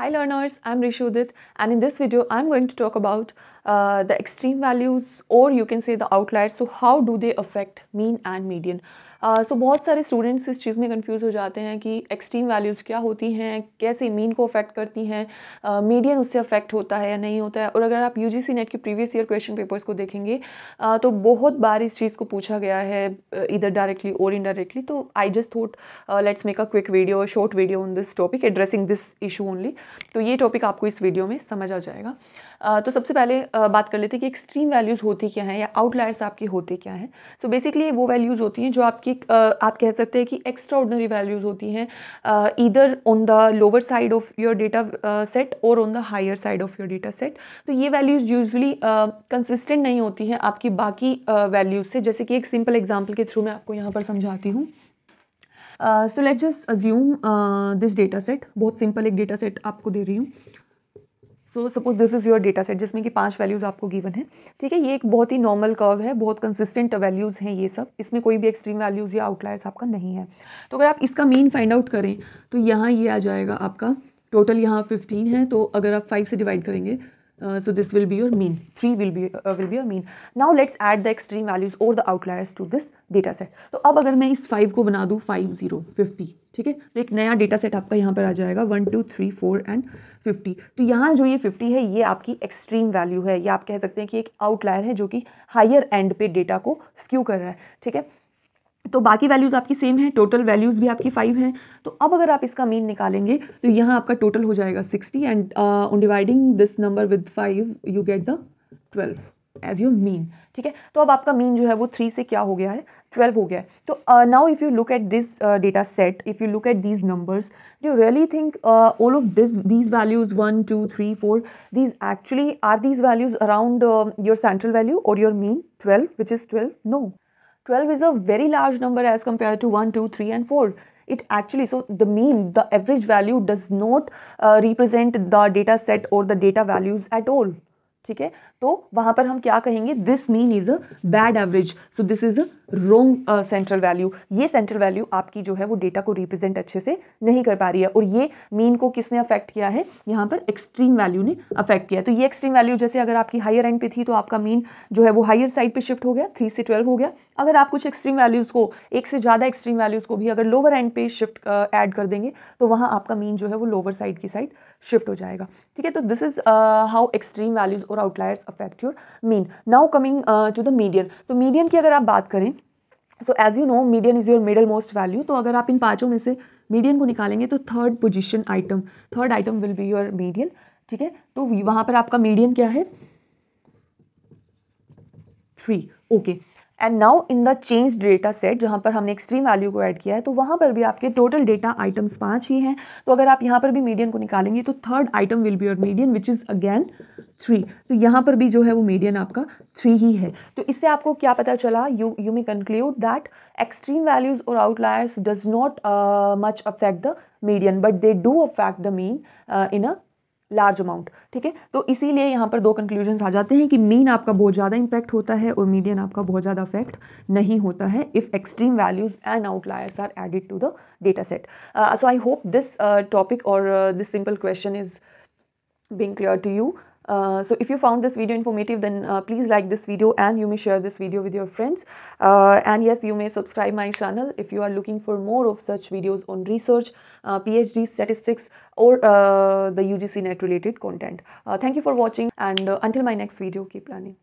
Hi learners, I'm Rishudit and in this video I'm going to talk about uh, the extreme values or you can say the outliers. So how do they affect mean and median? Uh, so बहुत सारे students इस चीज़ में confuse हो जाते हैं कि extreme values क्या होती हैं कैसे मीन को अफेक्ट करती हैं मीडियन uh, उससे अफेक्ट होता है या नहीं होता है और अगर आप यूजीसी नेट के प्रीवियस ईयर क्वेश्चन पेपर्स को देखेंगे uh, तो बहुत बार इस चीज़ को पूछा गया है इधर डायरेक्टली और इनडायरेक्टली तो I just thought let's make a quick video short video on this topic addressing this issue only तो ये टॉपिक आपको इस वीडियो में समझ आ जाएगा आ, तो सबसे पहले आ, बात कर लेते हैं कि एक्सट्रीम वैल्यूज़ होती क्या हैं या आउटलायर्स आपके होते क्या हैं सो so बेसिकली वो वैल्यूज़ होती हैं जो आपकी आप कह सकते हैं कि एक्स्ट्रा ऑर्डनरी वैल्यूज़ होती हैं इधर on the lower side of your data set और on the higher side of your data set तो ये वैल्यूज़ यूजली कंसिस्टेंट नहीं होती हैं आपकी बाकी वैल्यूज़ से जैसे कि एक सिंपल एग्जाम्पल के थ्रू मैं आपको यहाँ पर समझाती हूँ so let just assume this data set बहुत सिंपल एक डेटा सेट आपको दे रही हूँ so suppose this is your data set जिसमें कि पांच वैल्यूज़ आपको गिवन है ठीक है ये एक बहुत ही नॉर्मल कर्व है बहुत कंसिस्टेंट वैल्यूज़ हैं ये सब इसमें कोई भी एक्सट्रीम वैल्यूज़ या आउटलायर्स आपका नहीं है तो अगर आप इसका मेन फाइंड आउट करें तो यहाँ ये आ जाएगा आपका टोटल यहाँ फिफ्टीन है तो अगर आप फाइव से डिवाइड करेंगे Uh, so this will be your mean 3 will be uh, will be your mean now let's add the extreme values or the outliers to this data set तो अब अगर मैं इस 5 को बना दूँ 5 0 50 ठीक है तो एक नया डेटा सेट आपका यहाँ पर आ जाएगा one two three four and fifty तो यहाँ जो ये फिफ्टी है ये आपकी एक्सट्रीम वैल्यू है या आप कह सकते हैं कि एक आउटलायर है जो कि हायर एंड पे डेटा को स्क्यू कर रहा है ठीक है तो बाकी वैल्यूज़ आपकी सेम है टोटल वैल्यूज़ भी आपकी फाइव हैं तो अब अगर आप इसका मीन निकालेंगे तो यहाँ आपका टोटल हो जाएगा sixty and on dividing this number with five you get the twelve as your mean ठीक है तो अब आपका मीन जो है वो थ्री से क्या हो गया है ट्वेल्व हो गया है तो now if you look at this data set if you look at these numbers do really think all of this these values one two three four these actually are these values around your central value और your mean twelve which is twelve no 12 is a very large number as compared to 1, 2, 3 and 4 it actually so the mean the average value does not uh, represent the data set or the data values at all ठीक है तो वहां पर हम क्या कहेंगे this mean is a bad average so this is a wrong central value ये central value आपकी जो है वो डेटा को रिप्रेजेंट अच्छे से नहीं कर पा रही है और ये मीन को किसने अफेक्ट किया है यहां पर एक्सट्रीम वैल्यू ने अफेक्ट किया तो ये एक्सट्रीम वैल्यू जैसे अगर आपकी हायर एंड पे थी तो आपका मीन जो है वो हायर साइड पर शिफ्ट हो गया थ्री से ट्वेल्व हो गया अगर आप कुछ एक्सट्रीम वैल्यूज़ को एक से ज़्यादा एक्सट्रीम वैल्यूज़ को भी अगर लोअर एंड पे शिफ्ट एड uh, कर देंगे तो वहां आपका मीन जो है वो लोअर साइड की साइड शिफ्ट हो जाएगा ठीक है तो this is how extreme values और outliers affect your mean now coming to the median तो मीडियन की अगर आप बात करें so as you know median is your middle most value तो अगर आप इन पाँचों में से मीडियन को निकालेंगे तो third position item third item will be your median ठीक है तो वहाँ पर आपका मीडियन क्या है three okay okay. And now in the change data set जहाँ पर हमने एक्सट्रीम वैल्यू को ऐड किया है तो वहाँ पर भी आपके टोटल डेटा आइटम्स पाँच ही हैं तो अगर आप यहाँ पर भी मीडियन को निकालेंगे तो third item will be your median which is again three तो यहाँ पर भी जो है वो मीडियन आपका थ्री ही है तो इससे आपको क्या पता चला you you may conclude that extreme values और outliers does not much affect the medium but they do affect the mean in a large amount ठीक है तो इसीलिए यहाँ पर दो कंक्लूजन आ जाते हैं कि मीन आपका बहुत ज़्यादा इम्पैक्ट होता है और मीडियन आपका बहुत ज़्यादा इफेक्ट नहीं होता है if extreme values and outliers are added to the data set so I hope this topic और this simple question is being clear to you Uh, so if you found this video informative then uh, please like this video and you may share this video with your friends uh, and yes you may subscribe my channel if you are looking for more of such videos on research uh, phd statistics or uh, the ugc net related content thank you for watching and until my next video keep learning